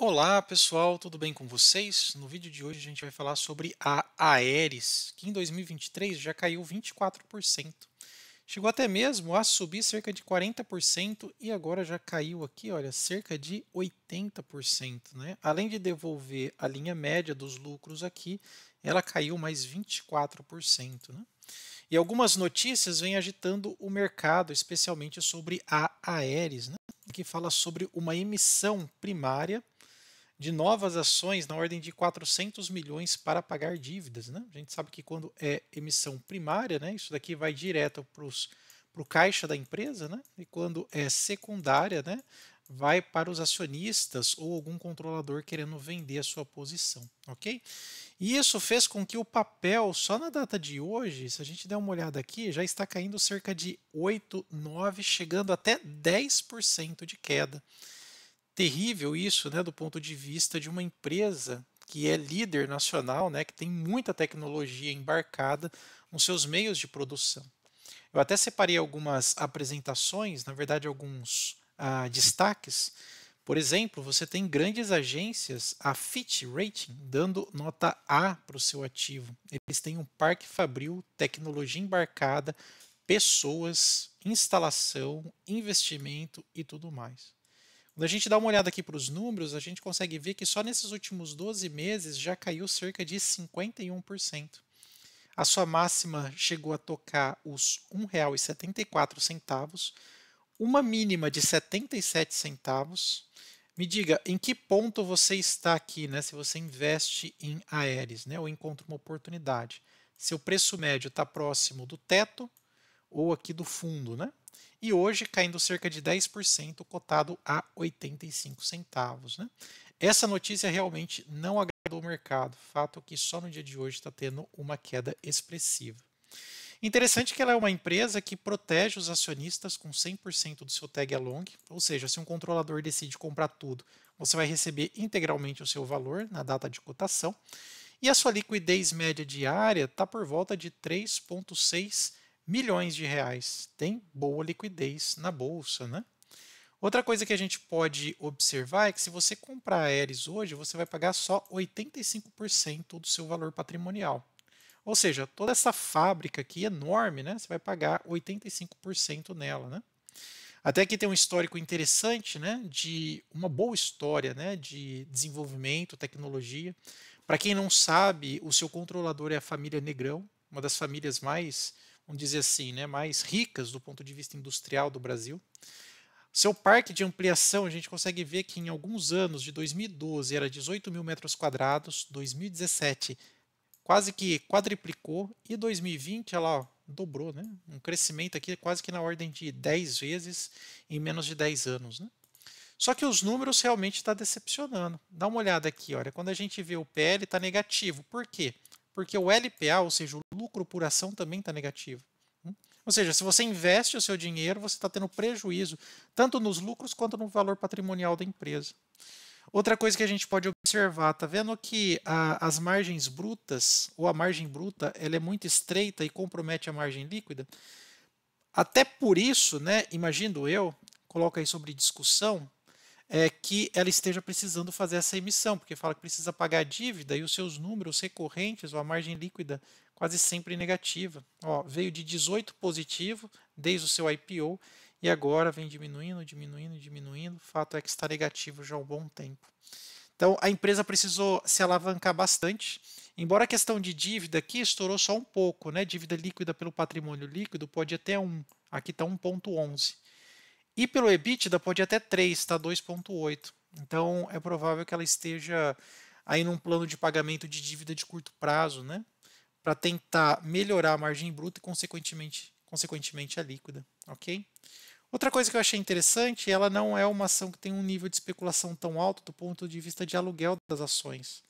Olá pessoal, tudo bem com vocês? No vídeo de hoje a gente vai falar sobre a Aeres, que em 2023 já caiu 24%. Chegou até mesmo a subir cerca de 40% e agora já caiu aqui, olha, cerca de 80%. Né? Além de devolver a linha média dos lucros aqui, ela caiu mais 24%. Né? E algumas notícias vêm agitando o mercado, especialmente sobre a Aeres, né? que fala sobre uma emissão primária de novas ações na ordem de 400 milhões para pagar dívidas. Né? A gente sabe que quando é emissão primária, né, isso daqui vai direto para o caixa da empresa, né? e quando é secundária, né, vai para os acionistas ou algum controlador querendo vender a sua posição, ok? E isso fez com que o papel, só na data de hoje, se a gente der uma olhada aqui, já está caindo cerca de 8, 9, chegando até 10% de queda terrível isso, né, do ponto de vista de uma empresa que é líder nacional, né, que tem muita tecnologia embarcada nos seus meios de produção. Eu até separei algumas apresentações, na verdade, alguns ah, destaques. Por exemplo, você tem grandes agências, a Fitch Rating, dando nota A para o seu ativo. Eles têm um parque fabril, tecnologia embarcada, pessoas, instalação, investimento e tudo mais. Quando a gente dá uma olhada aqui para os números, a gente consegue ver que só nesses últimos 12 meses já caiu cerca de 51%. A sua máxima chegou a tocar os R$ 1,74, uma mínima de 77 centavos. Me diga, em que ponto você está aqui, né? Se você investe em Aeres, né? Ou encontra uma oportunidade. Seu preço médio está próximo do teto ou aqui do fundo, né? e hoje caindo cerca de 10%, cotado a 85 centavos. Né? Essa notícia realmente não agradou o mercado, fato que só no dia de hoje está tendo uma queda expressiva. Interessante que ela é uma empresa que protege os acionistas com 100% do seu tag along, ou seja, se um controlador decide comprar tudo, você vai receber integralmente o seu valor na data de cotação. E a sua liquidez média diária está por volta de 3,6 milhões de reais, tem boa liquidez na bolsa, né? Outra coisa que a gente pode observar é que se você comprar Aeres hoje, você vai pagar só 85% do seu valor patrimonial. Ou seja, toda essa fábrica aqui enorme, né? Você vai pagar 85% nela, né? Até que tem um histórico interessante, né? De uma boa história, né? De desenvolvimento, tecnologia. Para quem não sabe, o seu controlador é a família Negrão, uma das famílias mais vamos dizer assim, né, mais ricas do ponto de vista industrial do Brasil. Seu parque de ampliação, a gente consegue ver que em alguns anos, de 2012 era 18 mil metros quadrados, 2017 quase que quadriplicou e 2020 ela ó, dobrou, né? Um crescimento aqui quase que na ordem de 10 vezes em menos de 10 anos, né? Só que os números realmente estão tá decepcionando. Dá uma olhada aqui, olha, quando a gente vê o PL está negativo. Por quê? porque o LPA, ou seja, o lucro por ação, também está negativo. Hum? Ou seja, se você investe o seu dinheiro, você está tendo prejuízo, tanto nos lucros quanto no valor patrimonial da empresa. Outra coisa que a gente pode observar, está vendo que a, as margens brutas, ou a margem bruta, ela é muito estreita e compromete a margem líquida? Até por isso, né, imagino eu, coloca aí sobre discussão, é, que ela esteja precisando fazer essa emissão, porque fala que precisa pagar a dívida e os seus números recorrentes, ou a margem líquida, quase sempre negativa. Ó, veio de 18 positivo desde o seu IPO e agora vem diminuindo, diminuindo, diminuindo. O fato é que está negativo já há um bom tempo. Então a empresa precisou se alavancar bastante. Embora a questão de dívida aqui estourou só um pouco, né? Dívida líquida pelo patrimônio líquido pode até um. Aqui está 1,11. E pelo EBITDA pode ir até 3, está 2,8. Então é provável que ela esteja aí num plano de pagamento de dívida de curto prazo, né? Para tentar melhorar a margem bruta e, consequentemente, consequentemente, a líquida, ok? Outra coisa que eu achei interessante, ela não é uma ação que tem um nível de especulação tão alto do ponto de vista de aluguel das ações.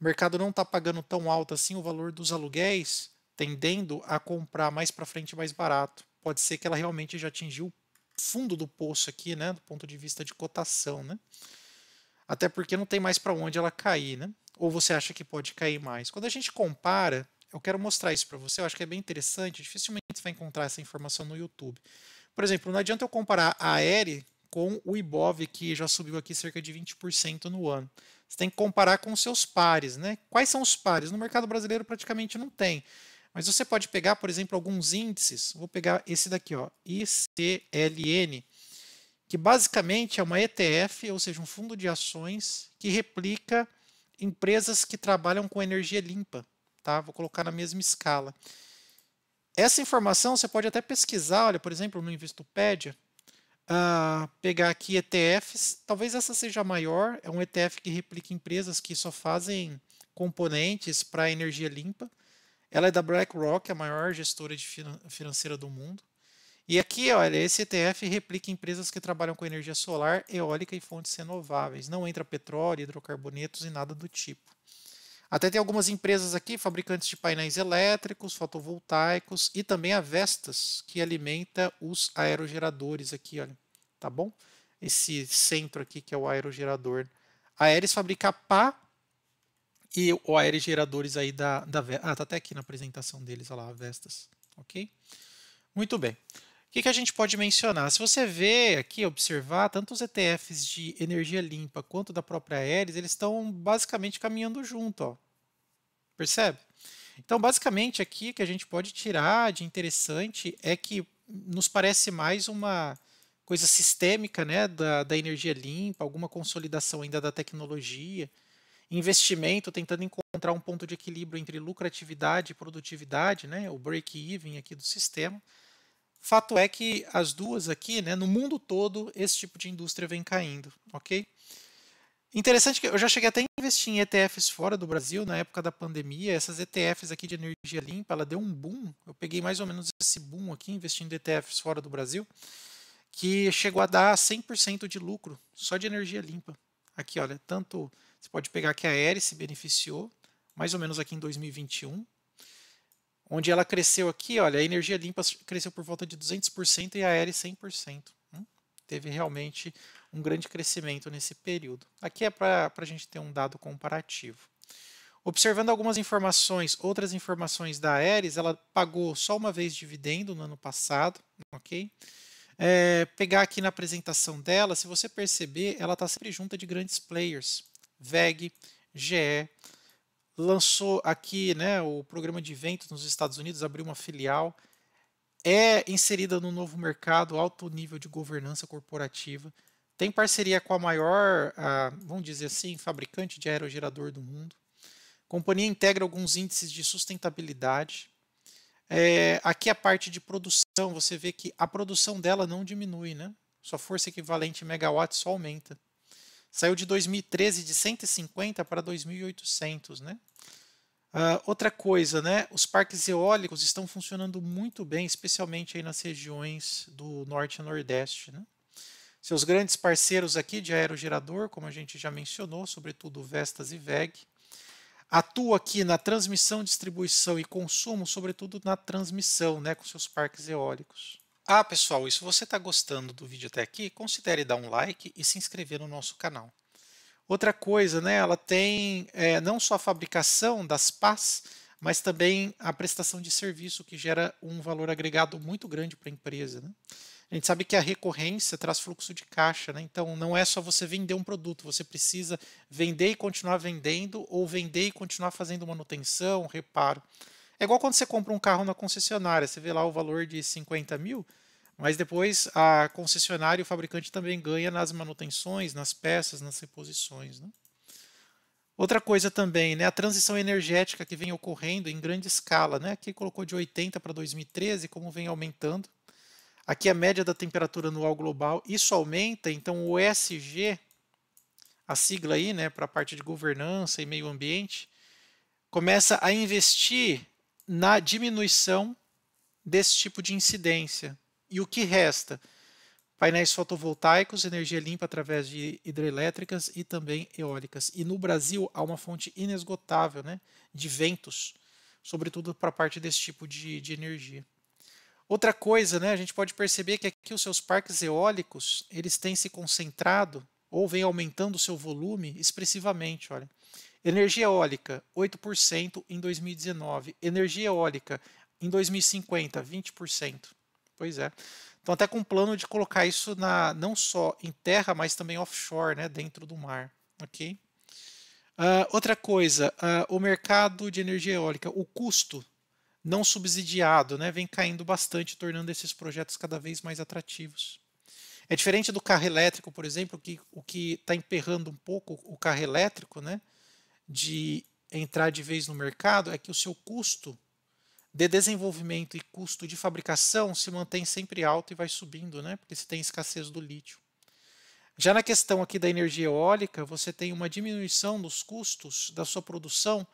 O mercado não está pagando tão alto assim o valor dos aluguéis, tendendo a comprar mais para frente mais barato. Pode ser que ela realmente já atingiu o fundo do poço aqui, né, do ponto de vista de cotação, né? Até porque não tem mais para onde ela cair, né? Ou você acha que pode cair mais? Quando a gente compara, eu quero mostrar isso para você, eu acho que é bem interessante, dificilmente você vai encontrar essa informação no YouTube. Por exemplo, não adianta eu comparar a Eri com o Ibov, que já subiu aqui cerca de 20% no ano. Você tem que comparar com seus pares, né? Quais são os pares? No mercado brasileiro praticamente não tem. Mas você pode pegar, por exemplo, alguns índices. Vou pegar esse daqui, ó, ICLN, que basicamente é uma ETF, ou seja, um fundo de ações que replica empresas que trabalham com energia limpa. Tá? Vou colocar na mesma escala. Essa informação você pode até pesquisar, olha, por exemplo, no Investopedia, uh, pegar aqui ETFs, talvez essa seja a maior, é um ETF que replica empresas que só fazem componentes para energia limpa. Ela é da BlackRock, a maior gestora de financeira do mundo. E aqui, olha, esse ETF replica empresas que trabalham com energia solar, eólica e fontes renováveis. Não entra petróleo, hidrocarbonetos e nada do tipo. Até tem algumas empresas aqui, fabricantes de painéis elétricos, fotovoltaicos e também a Vestas, que alimenta os aerogeradores aqui, olha. Tá bom? Esse centro aqui que é o aerogerador. A Aeres fabrica pá e o aerogeradores aí da, da Ah, tá até aqui na apresentação deles, olha lá, Vestas. Ok? Muito bem. O que, que a gente pode mencionar? Se você ver aqui, observar, tanto os ETFs de energia limpa quanto da própria Aeres, eles estão basicamente caminhando junto. Ó. Percebe? Então, basicamente, aqui o que a gente pode tirar de interessante é que nos parece mais uma coisa sistêmica né, da, da energia limpa, alguma consolidação ainda da tecnologia investimento tentando encontrar um ponto de equilíbrio entre lucratividade e produtividade, né, o break-even aqui do sistema. Fato é que as duas aqui, né, no mundo todo, esse tipo de indústria vem caindo, ok? Interessante que eu já cheguei até a investir em ETFs fora do Brasil na época da pandemia. Essas ETFs aqui de energia limpa, ela deu um boom. Eu peguei mais ou menos esse boom aqui investindo em ETFs fora do Brasil, que chegou a dar 100% de lucro só de energia limpa. Aqui, olha, tanto você pode pegar que a Aeres se beneficiou, mais ou menos aqui em 2021, onde ela cresceu aqui, olha, a energia limpa cresceu por volta de 200% e a Aeres 100%. Hum? Teve realmente um grande crescimento nesse período. Aqui é para a gente ter um dado comparativo. Observando algumas informações, outras informações da Aeres, ela pagou só uma vez dividendo no ano passado, ok? É, pegar aqui na apresentação dela, se você perceber, ela está sempre junta de grandes players. VEG, GE, lançou aqui né, o programa de eventos nos Estados Unidos, abriu uma filial, é inserida no novo mercado, alto nível de governança corporativa, tem parceria com a maior, a, vamos dizer assim, fabricante de aerogerador do mundo. A companhia integra alguns índices de sustentabilidade. É, aqui a parte de produção, você vê que a produção dela não diminui, né? Sua força equivalente em megawatts só aumenta. Saiu de 2013 de 150 para 2.800, né? Uh, outra coisa, né? Os parques eólicos estão funcionando muito bem, especialmente aí nas regiões do norte e nordeste, né? Seus grandes parceiros aqui de aerogerador, como a gente já mencionou, sobretudo Vestas e VEG, atua aqui na transmissão, distribuição e consumo, sobretudo na transmissão, né, com seus parques eólicos. Ah, pessoal, e se você está gostando do vídeo até aqui, considere dar um like e se inscrever no nosso canal. Outra coisa, né, ela tem é, não só a fabricação das pás, mas também a prestação de serviço, que gera um valor agregado muito grande para a empresa. Né? A gente sabe que a recorrência traz fluxo de caixa, né? então não é só você vender um produto, você precisa vender e continuar vendendo, ou vender e continuar fazendo manutenção, reparo. É igual quando você compra um carro na concessionária, você vê lá o valor de 50 mil, mas depois a concessionária e o fabricante também ganha nas manutenções, nas peças, nas reposições. Né? Outra coisa também, né, a transição energética que vem ocorrendo em grande escala, né, aqui colocou de 80 para 2013, como vem aumentando. Aqui a média da temperatura anual global, isso aumenta, então o ESG, a sigla aí, né, para a parte de governança e meio ambiente, começa a investir na diminuição desse tipo de incidência. E o que resta? Painéis fotovoltaicos, energia limpa através de hidrelétricas e também eólicas. E no Brasil há uma fonte inesgotável né, de ventos, sobretudo para a parte desse tipo de, de energia. Outra coisa, né, a gente pode perceber que aqui os seus parques eólicos, eles têm se concentrado ou vêm aumentando o seu volume expressivamente, olha. Energia eólica, 8% em 2019. Energia eólica, em 2050, 20%. Pois é. Então até com um plano de colocar isso na não só em terra, mas também offshore, né, dentro do mar. Ok? Uh, outra coisa, uh, o mercado de energia eólica, o custo não subsidiado, né, vem caindo bastante, tornando esses projetos cada vez mais atrativos. É diferente do carro elétrico, por exemplo, que o que está emperrando um pouco o carro elétrico, né, de entrar de vez no mercado, é que o seu custo de desenvolvimento e custo de fabricação se mantém sempre alto e vai subindo, né? porque se tem escassez do lítio. Já na questão aqui da energia eólica, você tem uma diminuição dos custos da sua produção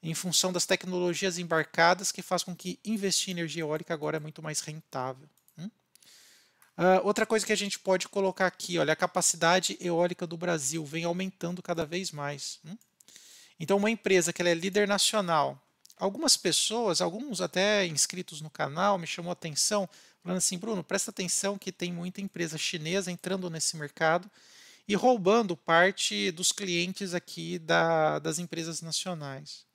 em função das tecnologias embarcadas que faz com que investir em energia eólica agora é muito mais rentável. Hum? Uh, outra coisa que a gente pode colocar aqui, olha, a capacidade eólica do Brasil vem aumentando cada vez mais. Hum? Então, uma empresa que é líder nacional algumas pessoas, alguns até inscritos no canal, me chamou a atenção, falando assim, Bruno, presta atenção que tem muita empresa chinesa entrando nesse mercado e roubando parte dos clientes aqui da, das empresas nacionais.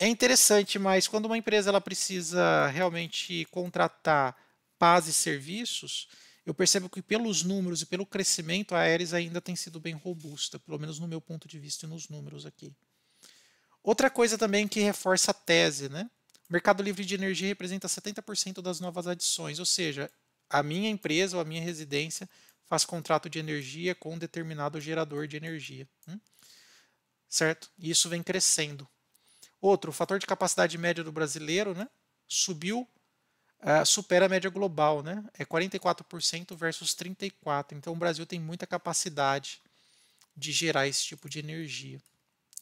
É interessante, mas quando uma empresa ela precisa realmente contratar paz e serviços, eu percebo que pelos números e pelo crescimento, a Aeres ainda tem sido bem robusta, pelo menos no meu ponto de vista e nos números aqui. Outra coisa também que reforça a tese, né? O mercado livre de energia representa 70% das novas adições, ou seja, a minha empresa ou a minha residência faz contrato de energia com um determinado gerador de energia. Hum? Certo? E isso vem crescendo. Outro, o fator de capacidade média do brasileiro né, subiu, uh, supera a média global, né? É 44% versus 34%. Então o Brasil tem muita capacidade de gerar esse tipo de energia.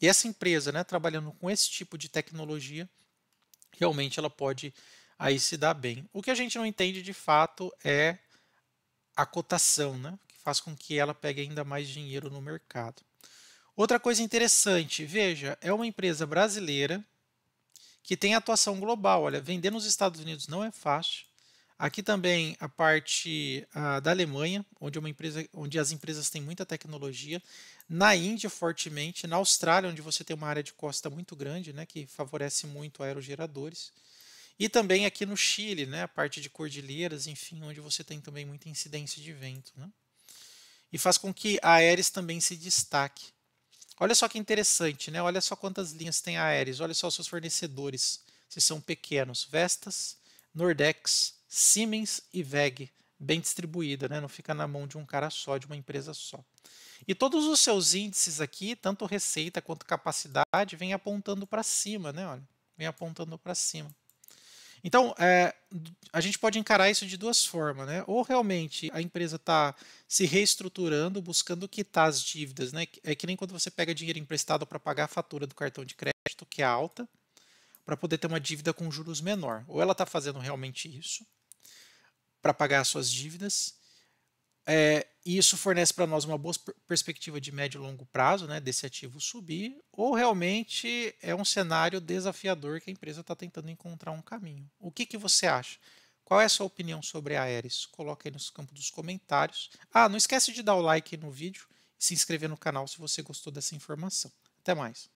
E essa empresa, né, trabalhando com esse tipo de tecnologia, realmente ela pode aí se dar bem. O que a gente não entende de fato é a cotação, né, que faz com que ela pegue ainda mais dinheiro no mercado. Outra coisa interessante, veja, é uma empresa brasileira que tem atuação global. Olha, vender nos Estados Unidos não é fácil. Aqui também a parte ah, da Alemanha, onde, é uma empresa, onde as empresas têm muita tecnologia. Na Índia, fortemente. Na Austrália, onde você tem uma área de costa muito grande, né, que favorece muito aerogeradores. E também aqui no Chile, né, a parte de cordilheiras, enfim, onde você tem também muita incidência de vento. Né? E faz com que a Aeres também se destaque. Olha só que interessante, né? olha só quantas linhas tem a Aeres, olha só os seus fornecedores, se são pequenos. Vestas, Nordex, Siemens e WEG, bem distribuída, né? não fica na mão de um cara só, de uma empresa só. E todos os seus índices aqui, tanto receita quanto capacidade, vem apontando para cima, né? Olha, vem apontando para cima. Então, é, a gente pode encarar isso de duas formas, né? Ou realmente a empresa está se reestruturando, buscando quitar as dívidas, né? É que nem quando você pega dinheiro emprestado para pagar a fatura do cartão de crédito, que é alta, para poder ter uma dívida com juros menor. Ou ela está fazendo realmente isso, para pagar suas dívidas. É, e isso fornece para nós uma boa perspectiva de médio e longo prazo né, desse ativo subir, ou realmente é um cenário desafiador que a empresa está tentando encontrar um caminho. O que, que você acha? Qual é a sua opinião sobre a Aeres? Coloque aí nos campos dos comentários. Ah, não esquece de dar o like no vídeo e se inscrever no canal se você gostou dessa informação. Até mais.